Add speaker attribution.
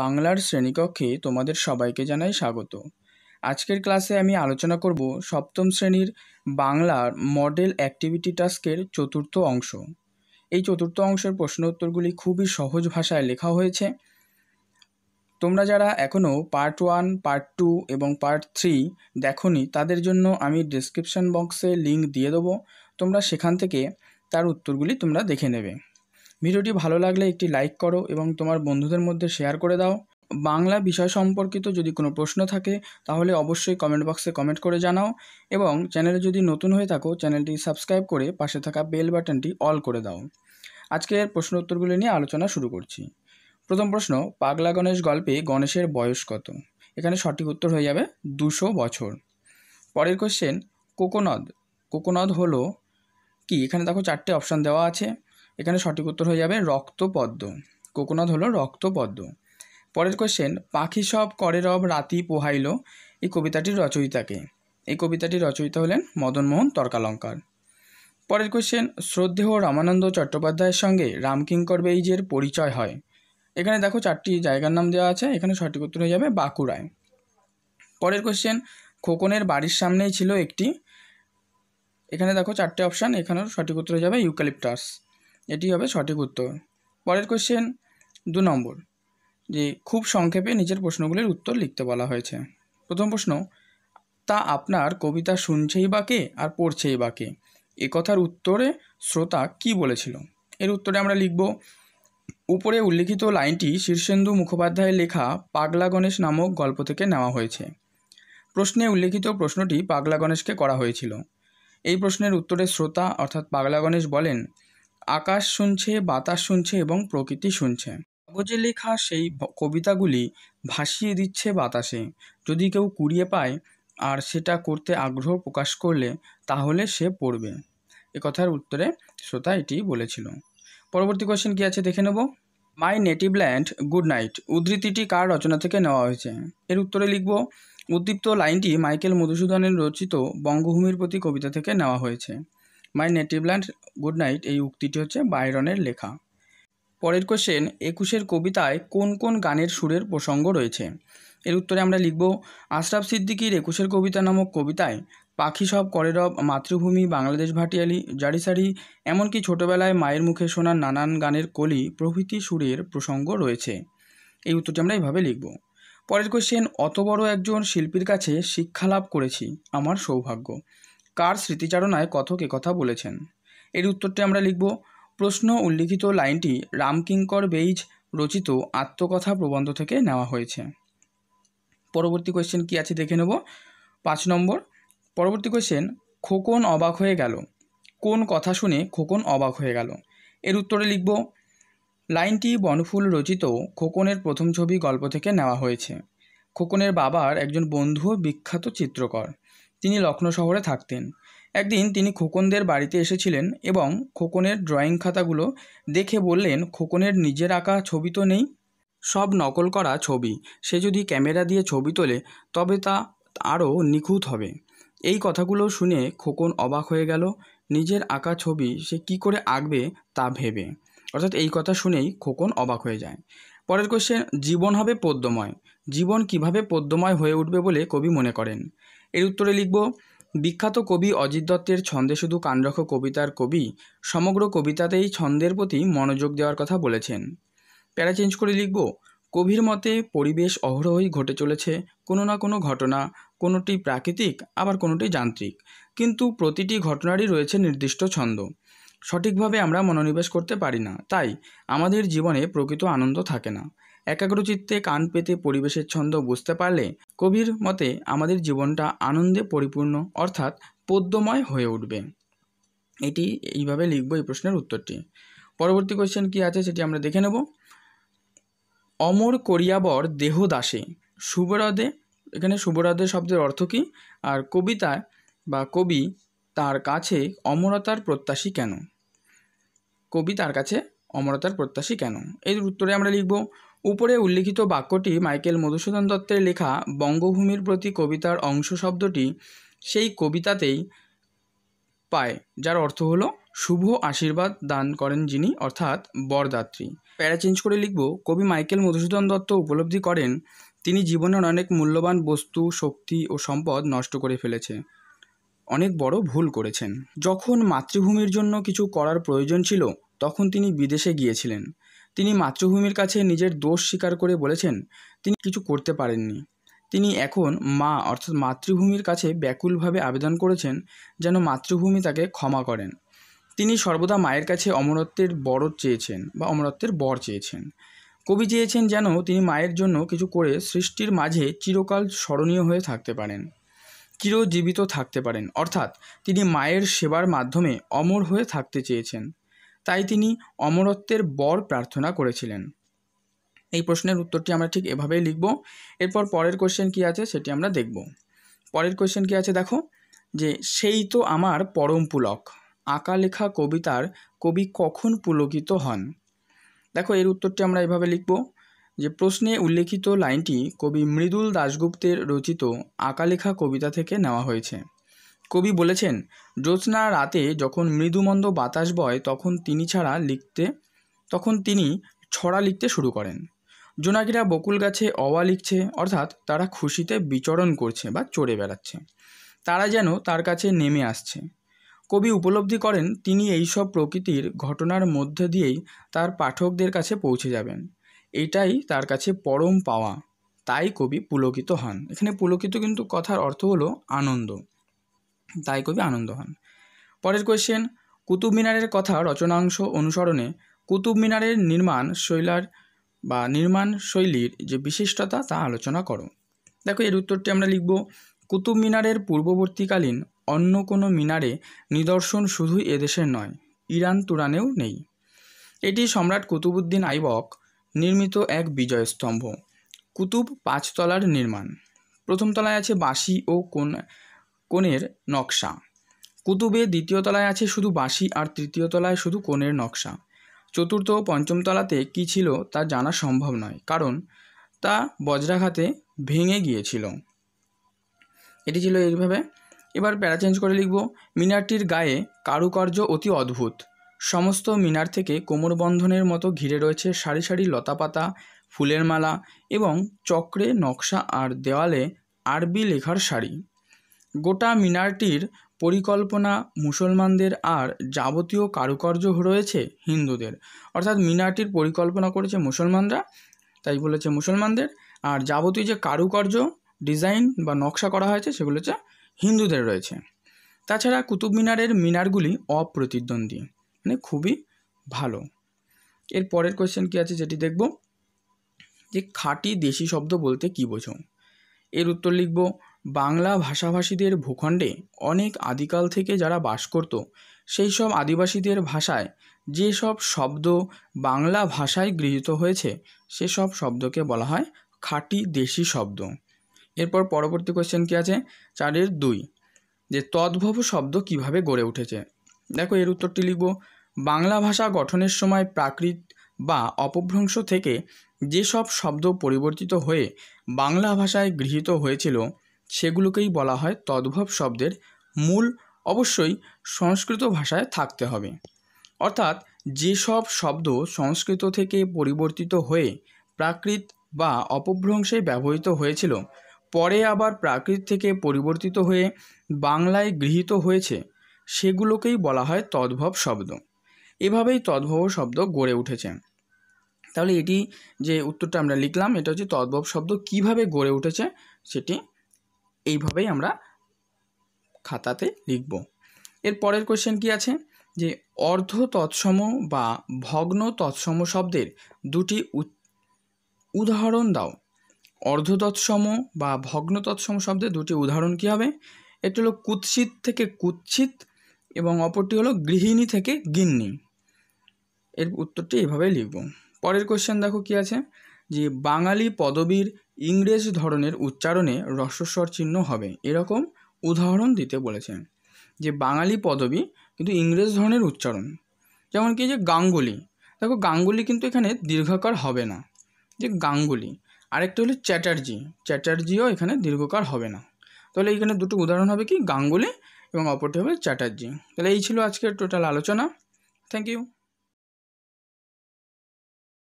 Speaker 1: বাংলার শ্রেণীকক্ষে তোমাদের সবাইকে জানাই স্বাগত আজকের ক্লাসে আমি আলোচনা করব সপ্তম শ্রেণীর বাংলার মডেল অ্যাক্টিভিটি টাস্কের চতুর্থ অংশ এই চতুর্থ অংশের প্রশ্ন উত্তরগুলি খুবই সহজ ভাষায় লেখা হয়েছে তোমরা যারা এখনও পার্ট ওয়ান পার্ট টু এবং পার্ট থ্রি দেখনি তাদের জন্য আমি ডিসক্রিপশান বক্সে লিঙ্ক দিয়ে দেবো তোমরা সেখান থেকে তার উত্তরগুলি তোমরা দেখে নেবে ভিডিওটি ভালো লাগলে একটি লাইক করো এবং তোমার বন্ধুদের মধ্যে শেয়ার করে দাও বাংলা বিষয় সম্পর্কিত যদি কোনো প্রশ্ন থাকে তাহলে অবশ্যই কমেন্ট বক্সে কমেন্ট করে জানাও এবং চ্যানেলে যদি নতুন হয়ে থাকো চ্যানেলটি সাবস্ক্রাইব করে পাশে থাকা বেল বাটনটি অল করে দাও আজকের প্রশ্ন উত্তরগুলি নিয়ে আলোচনা শুরু করছি প্রথম প্রশ্ন পাগলা গণেশ গল্পে গণেশের বয়স কত এখানে সঠিক উত্তর হয়ে যাবে দুশো বছর পরের কোশ্চেন কোকোনদ কোকোনদ হলো কি এখানে দেখো চারটে অপশান দেওয়া আছে এখানে সঠিক উত্তর হয়ে যাবে রক্তপদ্ম কোকোনাথ হলো রক্তপদ্ম পরের কোয়েশ্চেন পাখি সব করে রব রাতি পোহাইল এই কবিতাটির রচয়িতাকে এই কবিতাটির রচয়িতা হলেন মদনমোহন তর্কালঙ্কার পরের কোয়েশ্চেন শ্রদ্ধেহ রামানন্দ চট্টোপাধ্যায়ের সঙ্গে রামকিঙ্কর বেইজের পরিচয় হয় এখানে দেখো চারটি জায়গার নাম দেওয়া আছে এখানে সঠিক উত্তর হয়ে যাবে বাঁকুড়ায় পরের কোশ্চেন খোকনের বাড়ির সামনেই ছিল একটি এখানে দেখো চারটে অপশান এখানেও সঠিক উত্তর হয়ে যাবে ইউক্যালিপটাস এটি হবে সঠিক উত্তর পরের কোশ্চেন দু নম্বর যে খুব সংক্ষেপে নিজের প্রশ্নগুলির উত্তর লিখতে বলা হয়েছে প্রথম প্রশ্ন তা আপনার কবিতা শুনছেই বা কে আর পড়ছেই বা কে এ কথার উত্তরে শ্রোতা কি বলেছিল এর উত্তরে আমরা লিখব উপরে উল্লিখিত লাইনটি শীর্ষেন্দু মুখোপাধ্যায়ের লেখা পাগলা গণেশ নামক গল্প থেকে নেওয়া হয়েছে প্রশ্নে উল্লেখিত প্রশ্নটি পাগলা গণেশকে করা হয়েছিল এই প্রশ্নের উত্তরে শ্রোতা অর্থাৎ পাগলা গণেশ বলেন আকাশ শুনছে বাতাস শুনছে এবং প্রকৃতি শুনছে কাগজে লেখা সেই কবিতাগুলি ভাসিয়ে দিচ্ছে বাতাসে যদি কেউ কুড়িয়ে পায় আর সেটা করতে আগ্রহ প্রকাশ করলে তাহলে সে পড়বে এ কথার উত্তরে শ্রোতা এটি বলেছিল পরবর্তী কোশ্চেন কী আছে দেখে নেব my native land good night উদ্ধৃতিটি কার রচনা থেকে নেওয়া হয়েছে এর উত্তরে লিখব উদ্দীপ্ত লাইনটি মাইকেল মধুসূদনের রচিত বঙ্গভূমির প্রতি কবিতা থেকে নেওয়া হয়েছে my native land good night এই উক্তিটি হচ্ছে বায়রনের লেখা পরের কোশ্চেন একুশের কবিতায় কোন কোন গানের সুরের প্রসঙ্গ রয়েছে এর উত্তরে আমরা লিখব আশরাফ সিদ্দিকির একুশের কবিতা নামক কবিতায় পাখি সব করে রব মাতৃভূমি বাংলাদেশ ভাটিয়ালি জারি সারি এমনকি ছোটোবেলায় মায়ের মুখে শোনা নানান গানের কলি প্রভৃতি সুরের প্রসঙ্গ রয়েছে এই উত্তরটি আমরা এইভাবে লিখব পরের কোশ্চেন অত বড় একজন শিল্পীর কাছে শিক্ষা লাভ করেছি আমার সৌভাগ্য কার স্মৃতিচারণায় কথক কথা বলেছেন এর উত্তরটি আমরা লিখব প্রশ্ন উল্লিখিত লাইনটি রামকিঙ্কর বেইজ রচিত আত্মকথা প্রবন্ধ থেকে নেওয়া হয়েছে পরবর্তী কোয়েশ্চেন কি আছে দেখে নেব পাঁচ নম্বর পরবর্তী কোয়েশ্চেন খোকন অবাক হয়ে গেল কোন কথা শুনে খোকন অবাক হয়ে গেল এর উত্তরে লিখব লাইনটি বনফুল রচিত খোকনের প্রথম ছবি গল্প থেকে নেওয়া হয়েছে খোকনের বাবার একজন বন্ধু বিখ্যাত চিত্রকর তিনি লখনৌ শহরে থাকতেন একদিন তিনি খোকনদের বাড়িতে এসেছিলেন এবং খোকনের ড্রয়িং খাতাগুলো দেখে বললেন খোকনের নিজের আঁকা ছবি তো নেই সব নকল করা ছবি সে যদি ক্যামেরা দিয়ে ছবি তোলে তবে তা আরও নিখুঁত হবে এই কথাগুলো শুনে খোকন অবাক হয়ে গেল নিজের আঁকা ছবি সে কি করে আঁকবে তা ভেবে অর্থাৎ এই কথা শুনেই খোকন অবাক হয়ে যায় পরের কোশ্চেন জীবন হবে পদ্যময় জীবন কিভাবে পদ্যময় হয়ে উঠবে বলে কবি মনে করেন এর উত্তরে লিখব বিখ্যাত কবি অজিত দত্তের ছন্দে শুধু কাণ্ডখ কবিতার কবি সমগ্র কবিতাতেই ছন্দের প্রতি মনোযোগ দেওয়ার কথা বলেছেন প্যারা চেঞ্জ করে লিখব কবির মতে পরিবেশ অহরহই ঘটে চলেছে কোনো না কোনো ঘটনা কোনোটি প্রাকৃতিক আবার কোনোটি যান্ত্রিক কিন্তু প্রতিটি ঘটনারই রয়েছে নির্দিষ্ট ছন্দ সঠিকভাবে আমরা মনোনিবেশ করতে পারি না তাই আমাদের জীবনে প্রকৃত আনন্দ থাকে না একাগ্রচিত্তে কান পেতে পরিবেশের ছন্দ বুঝতে পারলে কবির মতে আমাদের জীবনটা আনন্দে পরিপূর্ণ অর্থাৎ পদ্যময় হয়ে উঠবে এটি এইভাবে লিখব এই প্রশ্নের উত্তরটি পরবর্তী কোয়েশ্চেন কি আছে সেটি আমরা দেখে নেব অমর করিয়াবর দেহ দাসে শুভরদে এখানে শুভরদে শব্দের অর্থ কী আর কবিতায় বা কবি তার কাছে অমরতার প্রত্যাশী কেন কবি তার কাছে অমরতার প্রত্যাশী কেন এর উত্তরে আমরা লিখব উপরে উল্লিখিত বাক্যটি মাইকেল মধুসূদন দত্তের লেখা বঙ্গভূমির প্রতি কবিতার অংশ শব্দটি সেই কবিতাতেই পায় যার অর্থ হল শুভ আশীর্বাদ দান করেন যিনি অর্থাৎ বরদাত্রী প্যারা চেঞ্জ করে লিখব কবি মাইকেল মধুসূদন দত্ত উপলব্ধি করেন তিনি জীবনের অনেক মূল্যবান বস্তু শক্তি ও সম্পদ নষ্ট করে ফেলেছে অনেক বড় ভুল করেছেন যখন মাতৃভূমির জন্য কিছু করার প্রয়োজন ছিল তখন তিনি বিদেশে গিয়েছিলেন তিনি মাতৃভূমির কাছে নিজের দোষ স্বীকার করে বলেছেন তিনি কিছু করতে পারেননি তিনি এখন মা অর্থাৎ মাতৃভূমির কাছে ব্যাকুলভাবে আবেদন করেছেন যেন মাতৃভূমি তাকে ক্ষমা করেন তিনি সর্বদা মায়ের কাছে অমরত্বের বর চেয়েছেন বা অমরত্বের বর চেয়েছেন কবি চেয়েছেন যেন তিনি মায়ের জন্য কিছু করে সৃষ্টির মাঝে চিরকাল স্মরণীয় হয়ে থাকতে পারেন চিরজীবিত থাকতে পারেন অর্থাৎ তিনি মায়ের সেবার মাধ্যমে অমর হয়ে থাকতে চেয়েছেন তাই তিনি অমরত্বের বর প্রার্থনা করেছিলেন এই প্রশ্নের উত্তরটি আমরা ঠিক এভাবেই লিখব এরপর পরের কোয়েশ্চেন কি আছে সেটি আমরা দেখব পরের কোশ্চেন কি আছে দেখো যে সেই তো আমার পরম পুলক আঁকা লেখা কবিতার কবি কখন পুলকিত হন দেখো এর উত্তরটি আমরা এভাবে লিখব যে প্রশ্নে উল্লেখিত লাইনটি কবি মৃদুল দাশগুপ্তের রচিত আঁকালেখা কবিতা থেকে নেওয়া হয়েছে কবি বলেছেন জ্যোৎস্না রাতে যখন মৃদুমন্দ বাতাস বয় তখন তিনি ছাড়া লিখতে তখন তিনি ছড়া লিখতে শুরু করেন জোনাকিরা বকুল গাছে অওয়া লিখছে অর্থাৎ তারা খুশিতে বিচরণ করছে বা চড়ে বেড়াচ্ছে তারা যেন তার কাছে নেমে আসছে কবি উপলব্ধি করেন তিনি এইসব প্রকৃতির ঘটনার মধ্যে দিয়েই তার পাঠকদের কাছে পৌঁছে যাবেন এটাই তার কাছে পরম পাওয়া তাই কবি পুলকিত হন এখানে পুলকিত কিন্তু কথার অর্থ হলো আনন্দ তাই কবি আনন্দ হন পরের কোয়েশ্চেন কুতুব মিনারের কথা রচনাংশ অনুসরণে কুতুব মিনারের নির্মাণ শৈলার বা নির্মাণ শৈলীর যে বিশিষ্টতা তা আলোচনা করো দেখো এর উত্তরটি আমরা লিখব কুতুব মিনারের পূর্ববর্তীকালীন অন্য কোনো মিনারে নিদর্শন শুধুই এদেশের নয় ইরান তুরানেও নেই এটি সম্রাট কুতুবুদ্দিন আইবক নির্মিত এক বিজয় স্তম্ভ কুতুব পাঁচতলার নির্মাণ প্রথম তলায় আছে বাঁশি ও কোন কোণের নকশা কুতুবে দ্বিতীয় তলায় আছে শুধু বাঁশি আর তৃতীয় তলায় শুধু কোণের নকশা চতুর্থ ও পঞ্চম তলাতে কী ছিল তা জানা সম্ভব নয় কারণ তা বজ্রাঘাতে ভেঙে গিয়েছিল এটি ছিল এইভাবে এবার প্যারা চেঞ্জ করে লিখব মিনারটির গায়ে কারুকার্য অতি অদ্ভুত সমস্ত মিনার থেকে কোমরবন্ধনের মতো ঘিরে রয়েছে সারি সারি লতাপাতা ফুলের মালা এবং চক্রে নকশা আর দেওয়ালে আরবি লেখার শাড়ি গোটা মিনারটির পরিকল্পনা মুসলমানদের আর যাবতীয় কারুকার্য রয়েছে হিন্দুদের অর্থাৎ মিনারটির পরিকল্পনা করেছে মুসলমানরা তাই বলেছে মুসলমানদের আর যাবতীয় যে কারুকার্য ডিজাইন বা নকশা করা হয়েছে সেগুলো হচ্ছে হিন্দুদের রয়েছে তাছাড়া কুতুব মিনারের মিনারগুলি অপ্রতিদ্বন্দ্বী মানে খুবই ভালো এর পরের কোয়েশ্চেন কী আছে যেটি দেখব যে খাঁটি দেশি শব্দ বলতে কী বোঝো এর উত্তর লিখব বাংলা ভাষাভাষীদের ভূখণ্ডে অনেক আদিকাল থেকে যারা বাস করত সেই সব আদিবাসীদের ভাষায় যেসব শব্দ বাংলা ভাষায় গৃহীত হয়েছে সেসব শব্দকে বলা হয় খাঁটি দেশি শব্দ এরপর পরবর্তী কোয়েশ্চেন কী আছে চারের দুই যে তদ্ভব শব্দ কিভাবে গড়ে উঠেছে দেখো এর উত্তরটি লিখব বাংলা ভাষা গঠনের সময় প্রাকৃত বা অপভ্রংশ থেকে যেসব শব্দ পরিবর্তিত হয়ে বাংলা ভাষায় গৃহীত হয়েছিল সেগুলোকেই বলা হয় তদ্ভব শব্দের মূল অবশ্যই সংস্কৃত ভাষায় থাকতে হবে অর্থাৎ যেসব শব্দ সংস্কৃত থেকে পরিবর্তিত হয়ে প্রাকৃত বা অপভ্রংশে ব্যবহৃত হয়েছিল পরে আবার প্রাকৃত থেকে পরিবর্তিত হয়ে বাংলায় গৃহীত হয়েছে সেগুলোকেই বলা হয় তদ্ভব শব্দ এভাবেই তদ্ভব শব্দ গড়ে উঠেছে তাহলে এটি যে উত্তরটা আমরা লিখলাম এটা হচ্ছে তদ্ভব শব্দ কিভাবে গড়ে উঠেছে সেটি এইভাবেই আমরা খাতাতে লিখব এর পরের কোশ্চেন কি আছে যে অর্ধ তৎসম বা ভগ্ন তৎসম শব্দের দুটি উদাহরণ দাও অর্ধ তৎসম বা ভগ্ন তৎসম শব্দের দুটি উদাহরণ কী হবে একটি হলো কুৎসিত থেকে কুৎসিত এবং অপরটি হলো গৃহিণী থেকে গিন্নি এর উত্তরটি এইভাবে লিখব পরের কোশ্চেন দেখো কি আছে যে বাঙালি পদবীর ইংরেজ ধরনের উচ্চারণে রসস্বর চিহ্ন হবে এরকম উদাহরণ দিতে বলেছে যে বাঙালি পদবী কিন্তু ইংরেজ ধরনের উচ্চারণ যেমন কি যে গাঙ্গুলি দেখো গাঙ্গুলি কিন্তু এখানে দীর্ঘকার হবে না যে গাঙ্গুলি আরেকটা হলো চ্যাটার্জি চ্যাটার্জিও এখানে দীর্ঘকার হবে না তাহলে এখানে দুটো উদাহরণ হবে কি গাঙ্গুলি এবং অপরটি হবে চ্যাটার্জি তাহলে এই ছিল আজকের টোটাল আলোচনা থ্যাংক ইউ